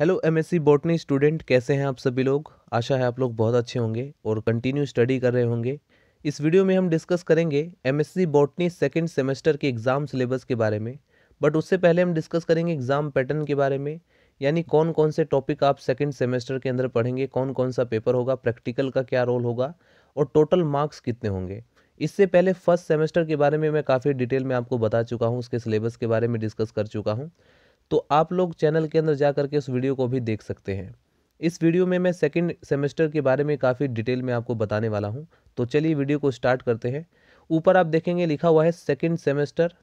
hello MSc botany student कैसे हैं आप सभी लोग आशा है आप लोग बहुत अच्छे होंगे और कंटिन्यू स्टडी कर रहे होंगे इस वीडियो में हम डिस्कस करेंगे एमएससी बॉटनी सेकेंड सेमेस्टर के एग्ज़ाम सिलेबस के बारे में बट उससे पहले हम डिस्कस करेंगे एग्ज़ाम पैटर्न के बारे में यानी कौन कौन से टॉपिक आप सेकेंड सेमेस्टर के अंदर पढ़ेंगे कौन कौन सा पेपर होगा प्रैक्टिकल का क्या रोल होगा और टोटल मार्क्स कितने होंगे इससे पहले फर्स्ट सेमेस्टर के बारे में मैं काफ़ी डिटेल में आपको बता चुका हूँ उसके सिलेबस के बारे में डिस्कस कर चुका हूँ तो आप लोग चैनल के अंदर जा करके उस वीडियो को भी देख सकते हैं इस वीडियो में मैं सेकेंड सेमेस्टर के बारे में काफ़ी डिटेल में आपको बताने वाला हूँ तो चलिए वीडियो को स्टार्ट करते हैं ऊपर आप देखेंगे लिखा हुआ है सेकेंड सेमेस्टर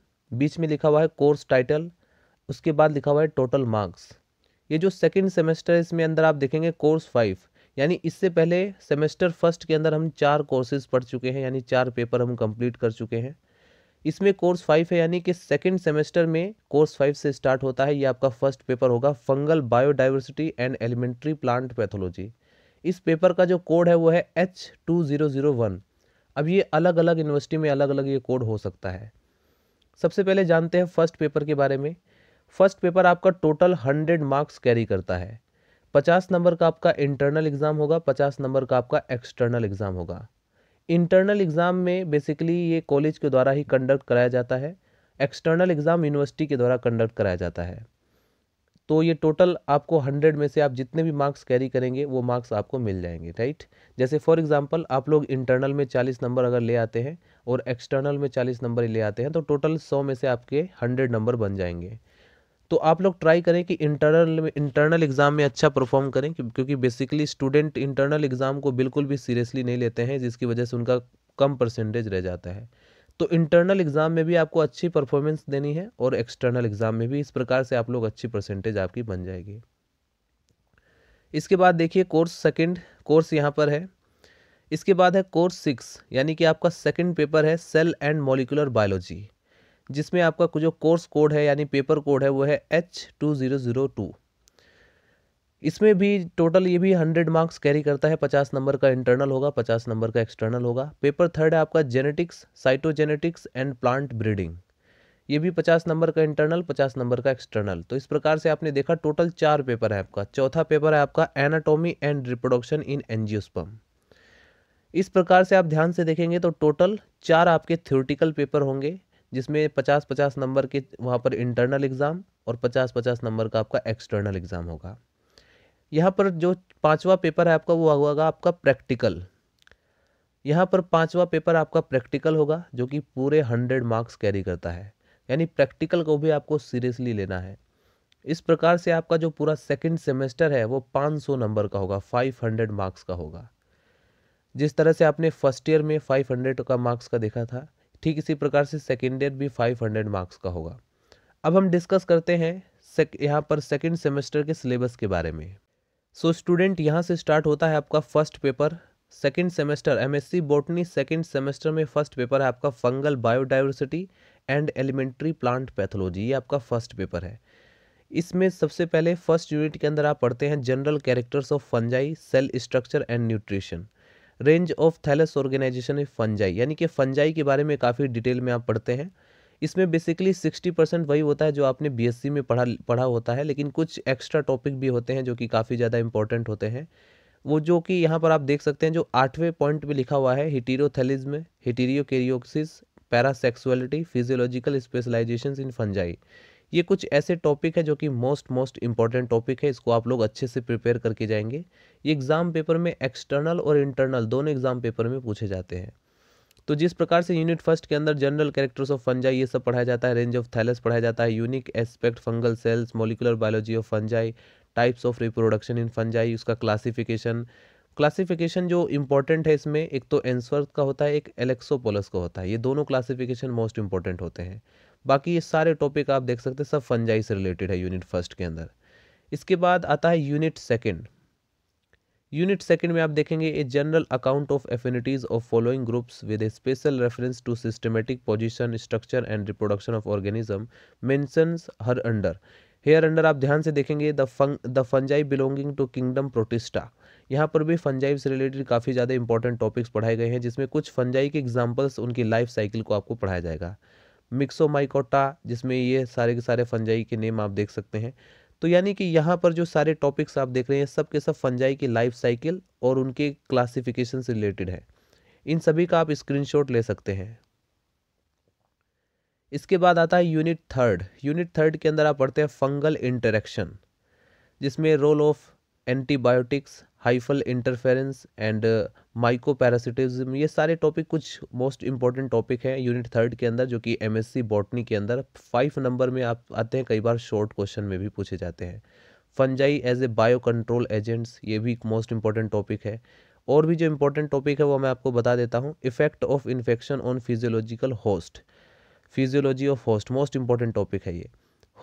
बीच में लिखा हुआ है कोर्स टाइटल उसके बाद लिखा हुआ है टोटल मार्क्स ये जो सेकेंड सेमेस्टर है इसमें अंदर आप देखेंगे कोर्स फाइव यानी इससे पहले सेमेस्टर फर्स्ट के अंदर हम चार कोर्सेज पढ़ चुके हैं यानी चार पेपर हम कंप्लीट कर चुके हैं इसमें कोर्स फाइव है यानी कि सेकेंड सेमेस्टर में कोर्स फाइव से स्टार्ट होता है ये आपका फर्स्ट पेपर होगा fungal biodiversity and elementary plant pathology इस पेपर का जो कोड है वो है H two zero zero one अब ये अलग अलग यूनिवर्सिटी में अलग अलग ये कोड हो सकता है सबसे पहले जानते हैं फर्स्ट पेपर के बारे में फर्स्ट पेपर आपका टोटल हंड्रेड मार्क्स कैरी करता है पचास नंबर का आपका इंटरनल एग्ज़ाम होगा पचास नंबर का आपका एक्सटर्नल एग्ज़ाम होगा इंटरनल एग्ज़ाम में बेसिकली ये कॉलेज के द्वारा ही कंडक्ट कराया जाता है एक्सटर्नल एग्ज़ाम यूनिवर्सिटी के द्वारा कंडक्ट कराया जाता है तो ये टोटल आपको हंड्रेड में से आप जितने भी मार्क्स कैरी करेंगे वो मार्क्स आपको मिल जाएंगे राइट जैसे फॉर एग्जांपल आप लोग इंटरनल में चालीस नंबर अगर ले आते हैं और एक्सटर्नल में चालीस नंबर ले आते हैं तो टोटल सौ में से आपके हंड्रेड नंबर बन जाएंगे तो आप लोग ट्राई करें कि इंटरनल इंटरनल एग्ज़ाम में अच्छा परफॉर्म करें क्योंकि बेसिकली स्टूडेंट इंटरनल एग्ज़ाम को बिल्कुल भी सीरियसली नहीं लेते हैं जिसकी वजह से उनका कम परसेंटेज रह जाता है तो इंटरनल एग्ज़ाम में भी आपको अच्छी परफॉर्मेंस देनी है और एक्सटर्नल एग्ज़ाम में भी इस प्रकार से आप लोग अच्छी परसेंटेज आपकी बन जाएगी इसके बाद देखिए कोर्स सेकंड कोर्स यहाँ पर है इसके बाद है कोर्स सिक्स यानी कि आपका सेकंड पेपर है सेल एंड मॉलिकुलर बायोलॉजी जिसमें आपका जो कोर्स कोड है यानी पेपर कोड है वो है H two zero zero two इसमें भी टोटल ये भी हंड्रेड मार्क्स कैरी करता है पचास नंबर का इंटरनल होगा पचास नंबर का एक्सटर्नल होगा पेपर थर्ड है आपका genetics cytogenetics and plant breeding ये भी पचास नंबर का इंटरनल पचास नंबर का एक्सटर्नल तो इस प्रकार से आपने देखा टोटल चार पेपर है आपका चौथा पेपर है आपका anatomy and reproduction in angiosperm इस प्रकार से आप ध्यान से देखेंगे तो टोटल चार आपके थ्योरेटिकल पेपर होंगे जिसमें पचास पचास नंबर के वहाँ पर इंटरनल एग्ज़ाम और पचास पचास नंबर का आपका एक्सटर्नल एग्ज़ाम होगा यहाँ पर जो पाँचवा पेपर है आपका वो होगा आपका प्रैक्टिकल यहाँ पर पाँचवा पेपर आपका प्रैक्टिकल होगा जो कि पूरे हंड्रेड मार्क्स कैरी करता है यानी प्रैक्टिकल को भी आपको सीरियसली लेना है इस प्रकार से आपका जो पूरा सेकंड सेमेस्टर है वो 500 नंबर का होगा 500 मार्क्स का होगा जिस तरह से आपने फर्स्ट ईयर में 500 का मार्क्स का देखा था ठीक इसी प्रकार से सेकेंड ईयर भी फाइव हंड्रेड मार्क्स का होगा अब हम डिस्कस करते हैं सेक यहाँ पर सेकेंड सेमेस्टर के सिलेबस के बारे में सो so, स्टूडेंट यहाँ से स्टार्ट होता है आपका first paper second semester M MSc botany second semester में फर्स्ट पेपर है आपका fungal biodiversity and elementary plant pathology ये आपका फर्स्ट पेपर है इसमें सबसे पहले फर्स्ट यूनिट के अंदर आप पढ़ते हैं general characters of fungi cell structure and nutrition range of thallus organization of fungi यानी कि फंजाई के बारे में काफ़ी डिटेल में आप पढ़ते हैं इसमें बेसिकली सिक्सटी परसेंट वही होता है जो आपने बीएससी में पढ़ा पढ़ा होता है लेकिन कुछ एक्स्ट्रा टॉपिक भी होते हैं जो कि काफ़ी ज़्यादा इंपॉर्टेंट होते हैं वो जो कि यहाँ पर आप देख सकते हैं जो आठवें पॉइंट में लिखा हुआ है heterothallism heterokaryosis parasexuality physiological specialisation in fungi ये कुछ ऐसे टॉपिक है जो कि मोस्ट मोस्ट इंपॉर्टेंट टॉपिक है इसको आप लोग अच्छे से प्रिपेयर करके जाएंगे ये एग्ज़ाम पेपर में एक्सटर्नल और इंटरनल दोनों एग्ज़ाम पेपर में पूछे जाते हैं तो जिस प्रकार से यूनिट फर्स्ट के अंदर जनरल कैरेक्टर्स ऑफ फंजाई ये सब पढ़ाया जाता है रेंज ऑफ थैलस पढ़ाया जाता है unique aspect fungal cells molecular biology of fungi types of reproduction in fungi उसका क्लासिफिकेशन क्लासिफिकेशन जो इंपॉर्टेंट है इसमें एक तो एंसवर्थ का होता है एक एलेक्सोपोलस का होता है ये दोनों क्लासिफिकेशन मोस्ट इंपॉर्टेंट होते हैं बाकी ये सारे टॉपिक आप देख सकते हैं सब फंजाई से रिलेटेड है यूनिट फर्स्ट के अंदर इसके बाद आता है यूनिट सेकेंड यूनिट सेकेंड में आप देखेंगे a general account of affinities of following groups with a special reference to systematic position structure and reproduction of organism mentions हर अंडर हेयर अंडर आप ध्यान से देखेंगे द फंग the fungi belonging to kingdom Protista यहाँ पर भी fungi से रिलेटेड काफ़ी ज़्यादा इंपॉर्टेंट टॉपिक्स पढ़ाए गए हैं जिसमें कुछ फंजाई के एग्जाम्पल्स उनकी लाइफ साइकिल को आपको पढ़ाया जाएगा मिक्सोमाइकोटा जिसमें ये सारे के सारे फंजाई के नेम आप देख सकते हैं तो यानी कि यहाँ पर जो सारे टॉपिक्स आप देख रहे हैं सब के सब फंजाई की लाइफ साइकिल और उनके क्लासिफिकेशन से रिलेटेड है इन सभी का आप स्क्रीनशॉट ले सकते हैं इसके बाद आता है यूनिट थर्ड यूनिट थर्ड के अंदर आप पढ़ते हैं फंगल इंटरेक्शन जिसमें role of antibiotics hyphal interference and parasitism uh, ये सारे टॉपिक कुछ मोस्ट इंपॉर्टेंट टॉपिक हैं यूनिट थर्ड के अंदर जो कि एम एस सी बॉटनी के अंदर फाइव नंबर में आप आते हैं कई बार शॉर्ट क्वेश्चन में भी पूछे जाते हैं fungi as a bio control agents ये भी एक मोस्ट इंपॉर्टेंट टॉपिक है और भी जो इम्पोर्टेंट टॉपिक है वो मैं आपको बता देता हूँ effect of infection on physiological host physiology of host most important topic है ये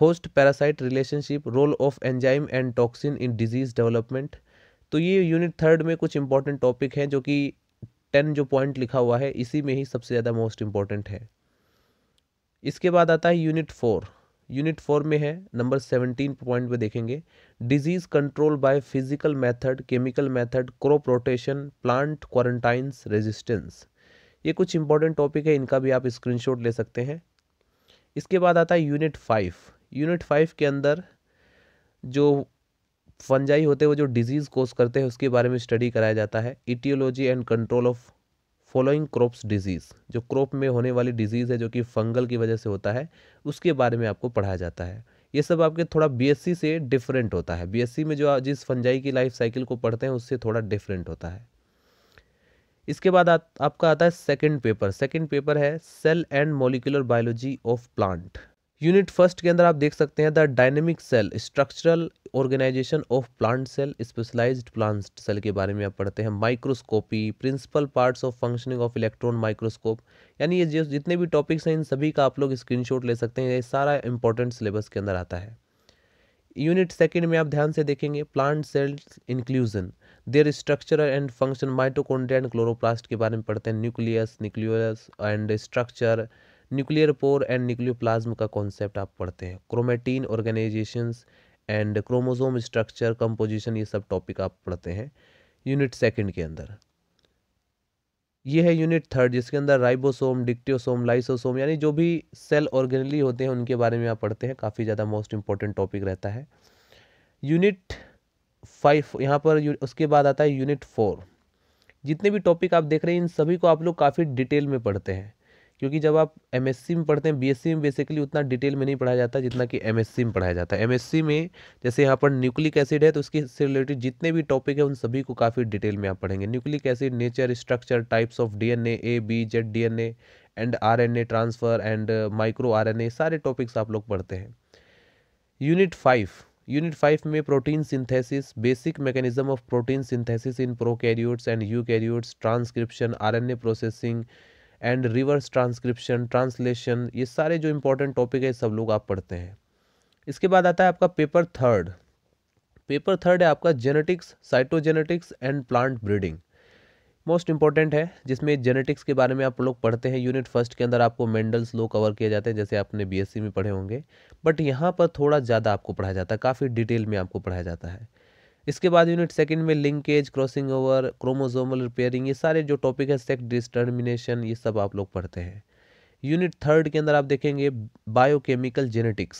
host parasite relationship role of enzyme and toxin in disease development तो ये यूनिट थर्ड में कुछ इंपॉर्टेंट टॉपिक हैं जो कि टेन जो पॉइंट लिखा हुआ है इसी में ही सबसे ज़्यादा मोस्ट इम्पॉर्टेंट है इसके बाद आता है यूनिट फोर यूनिट फोर में है नंबर सेवनटीन पॉइंट पे देखेंगे disease control by physical method chemical method crop rotation plant quarantines resistance ये कुछ इंपॉर्टेंट टॉपिक है इनका भी आप स्क्रीनशॉट ले सकते हैं इसके बाद आता है यूनिट फाइव यूनिट फाइव के अंदर जो फंजाई होते हुए जो डिजीज़ कोस करते हैं उसके बारे में स्टडी कराया जाता है etiology and control of following crops disease जो क्रॉप में होने वाली डिजीज़ है जो कि फंगल की वजह से होता है उसके बारे में आपको पढ़ाया जाता है ये सब आपके थोड़ा बीएससी से डिफरेंट होता है बीएससी में जो आप जिस फंजाई की लाइफ साइकिल को पढ़ते हैं उससे थोड़ा डिफरेंट होता है इसके बाद आ, आपका आता है सेकेंड पेपर सेकेंड पेपर है cell and molecular biology of plant unit first के अंदर आप देख सकते हैं the dynamic cell structural organisation of plant cell specialised plant cell के बारे में आप पढ़ते हैं microscopy principle parts of functioning of electron microscope यानी ये जो जितने भी टॉपिक्स हैं इन सभी का आप लोग स्क्रीनशॉट ले सकते हैं ये सारा इंपॉर्टेंट सिलेबस के अंदर आता है यूनिट सेकेंड में आप ध्यान से देखेंगे plant cells inclusion their structure and function mitochondria and chloroplast के बारे में पढ़ते हैं nucleus nucleus and structure nuclear pore and nucleoplasm का कॉन्सेप्ट आप पढ़ते हैं chromatin organisation and chromosome structure composition ये सब टॉपिक आप पढ़ते हैं यूनिट सेकेंड के अंदर ये है यूनिट थर्ड जिसके अंदर राइबोसोम डिक्टियोसोम लाइसोसोम यानी जो भी सेल ऑर्गेनली होते हैं उनके बारे में आप पढ़ते हैं काफ़ी ज़्यादा मोस्ट इंपॉर्टेंट टॉपिक रहता है यूनिट फाइव यहाँ पर उसके बाद आता है यूनिट फोर जितने भी टॉपिक आप देख रहे हैं इन सभी को आप लोग काफ़ी डिटेल में पढ़ते हैं क्योंकि जब आप एम में पढ़ते हैं बी में बेसिकली उतना डिटेल में नहीं पढ़ाया जाता जितना कि एम में पढ़ाया जाता है एम में जैसे यहाँ पर न्यूक्लिक एसिड है तो उसके से रिलेटेड जितने भी टॉपिक है उन सभी को काफ़ी डिटेल में आप पढ़ेंगे nucleic acid nature structure types of D A B Z D and R transfer and micro R सारे टॉपिक्स आप लोग पढ़ते हैं यूनिट फाइव यूनिट फाइव में protein synthesis basic mechanism of protein synthesis in prokaryotes and eukaryotes transcription RNA processing and reverse transcription translation ये सारे जो important topic है सब लोग आप पढ़ते हैं इसके बाद आता है आपका पेपर थर्ड पेपर थर्ड है आपका genetics cytogenetics and plant breeding most important है जिसमें जेनेटिक्स के बारे में आप लोग पढ़ते हैं यूनिट फर्स्ट के अंदर आपको मेंडल्स लो कवर किए जाते हैं जैसे आपने बीएससी में पढ़े होंगे बट यहाँ पर थोड़ा ज़्यादा आपको पढ़ाया जाता है काफ़ी डिटेल में आपको पढ़ाया जाता है इसके बाद यूनिट सेकंड में linkage crossing over chromosomal repairing ये सारे जो टॉपिक है सेक्स डिस्टर्मिनेशन ये सब आप लोग पढ़ते हैं यूनिट थर्ड के अंदर आप देखेंगे biochemical genetics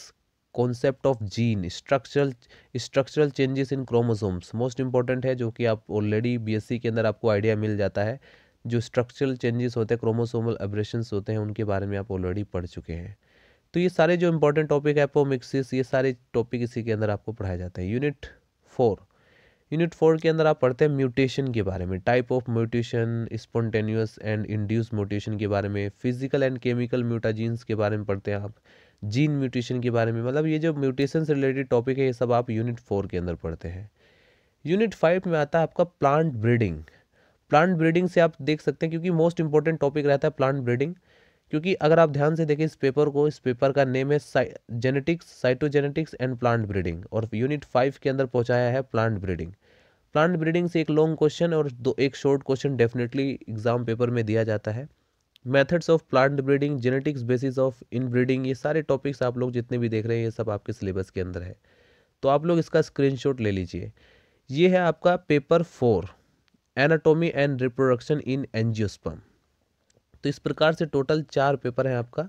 concept of gene structural structural changes in chromosomes most important है जो कि आप ऑलरेडी बीएससी के अंदर आपको आइडिया मिल जाता है जो स्ट्रक्चरल चेंजेस होते हैं क्रोमोसोमल एब्रेशन होते हैं उनके बारे में आप ऑलरेडी पढ़ चुके हैं तो ये सारे जो इंपॉर्टेंट टॉपिक है एपोमिक्सिस ये सारे टॉपिक इसी के अंदर आपको पढ़ाए जाते हैं यूनिट फोर यूनिट फोर के अंदर आप पढ़ते हैं म्यूटेशन के बारे में type of mutation spontaneous and induce mutation के बारे में फिजिकल एंड केमिकल म्यूटाजीन्स के बारे में पढ़ते हैं आप जीन म्यूटेशन के बारे में मतलब ये जो म्यूटेशन से रिलेटेड टॉपिक है ये सब आप यूनिट फोर के अंदर पढ़ते हैं यूनिट फाइव में आता है आपका प्लांट ब्रीडिंग प्लांट ब्रीडिंग से आप देख सकते हैं क्योंकि मोस्ट इंपॉर्टेंट टॉपिक रहता है प्लांट ब्रीडिंग क्योंकि अगर आप ध्यान से देखें इस पेपर को इस पेपर का नेम है genetics cytogenetics and plant breeding और यूनिट फाइव के अंदर पहुंचाया है प्लांट ब्रीडिंग प्लांट ब्रीडिंग से एक लॉन्ग क्वेश्चन और दो एक short question definitely exam paper में दिया जाता है methods of plant breeding genetics basis of inbreeding ये सारे टॉपिक्स आप लोग जितने भी देख रहे हैं ये सब आपके सिलेबस के अंदर है तो आप लोग इसका स्क्रीन ले लीजिए ये है आपका paper four anatomy and reproduction in angiosperm तो इस प्रकार से टोटल चार पेपर हैं आपका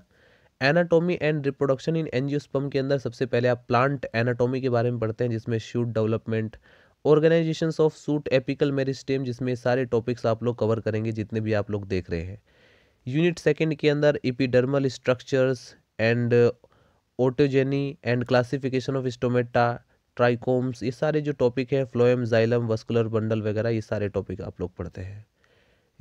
एनाटोमी एंड रिप्रोडक्शन इन एन के अंदर सबसे पहले आप प्लांट एनाटोमी के बारे में पढ़ते हैं जिसमें shoot development organisation of shoot apical meristem जिसमें सारे टॉपिक्स आप लोग कवर करेंगे जितने भी आप लोग देख रहे हैं यूनिट सेकेंड के अंदर epidermal structures and ontogeny and classification of stomata trichomes ये सारे जो टॉपिक है फ्लोएम जाइलम वस्कुलर बंडल वगैरह ये सारे टॉपिक आप लोग पढ़ते हैं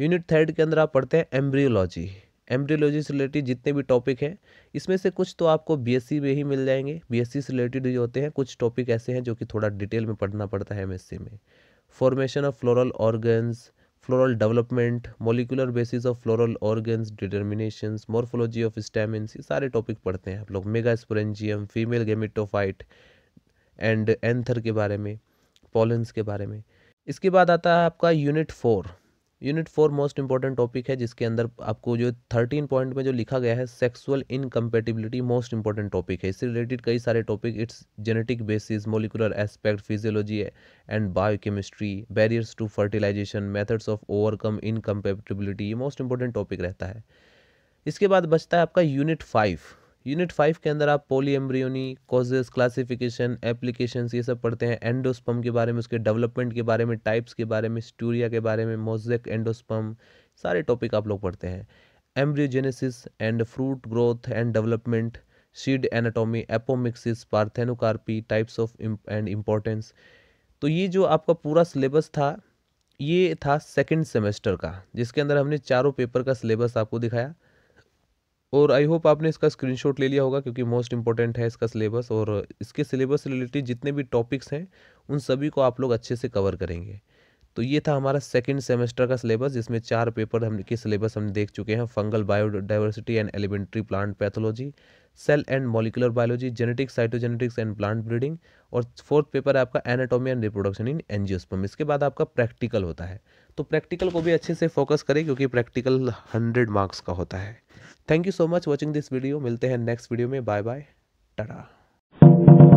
यूनिट थर्ड के अंदर आप पढ़ते हैं एम्ब्रियोलॉजी एम्ब्रियोलॉजी से रिलेटेड जितने भी टॉपिक हैं इसमें से कुछ तो आपको बीएससी में ही मिल जाएंगे बीएससी से रिलेटेड ही होते हैं कुछ टॉपिक ऐसे हैं जो कि थोड़ा डिटेल में पढ़ना पड़ता है एमएससी में formation of floral organs floral development molecular basis of floral organs determination morphology of stamens ये सारे टॉपिक पढ़ते हैं आप लोग megasporangium female gametophyte and anther के बारे में पॉलेंस के बारे में इसके बाद आता है आपका unit four unit four most important topic है जिसके अंदर आपको जो थर्टीन पॉइंट में जो लिखा गया है sexual incompatibility most important topic है इससे रिलेटेड कई सारे topic its genetic basis molecular aspect physiology and biochemistry barriers to fertilisation methods of overcome incompatibility ये मोस्ट इंपॉर्टेंट टॉपिक रहता है इसके बाद बचता है आपका यूनिट फाइव यूनिट फाइव के अंदर आप polyembryony causes classification application ये सब पढ़ते हैं एंडोस्पम के बारे में उसके डेवलपमेंट के बारे में टाइप्स के बारे में स्टूरिया के बारे में मोजेक एंडोस्पम सारे टॉपिक आप लोग पढ़ते हैं embryogenesis and fruit growth and development seed anatomy apomixis parthenocarpy types of and importance तो ये जो आपका पूरा सिलेबस था ये था सेकेंड सेमेस्टर का जिसके अंदर हमने चारों पेपर का सिलेबस आपको दिखाया और आई होप आपने इसका स्क्रीनशॉट ले लिया होगा क्योंकि मोस्ट इंपॉर्टेंट है इसका सिलेबस और इसके सिलेबस से रिलेटेड जितने भी टॉपिक्स हैं उन सभी को आप लोग अच्छे से कवर करेंगे तो ये था हमारा सेकेंड सेमेस्टर का सिलेबस जिसमें चार पेपर हम के सिलेबस हम देख चुके हैं fungal biodiversity and elementary plant pathology cell and molecular biology genetics cytogenetics and plant breeding और फोर्थ पेपर आपका anatomy and reproduction in angiosperm इसके बाद आपका प्रैक्टिकल होता है तो प्रैक्टिकल को भी अच्छे से फोकस करें क्योंकि प्रैक्टिकल हंड्रेड मार्क्स का होता है thank you so much watching this video मिलते हैं नेक्स्ट वीडियो में बाय बाय टाटा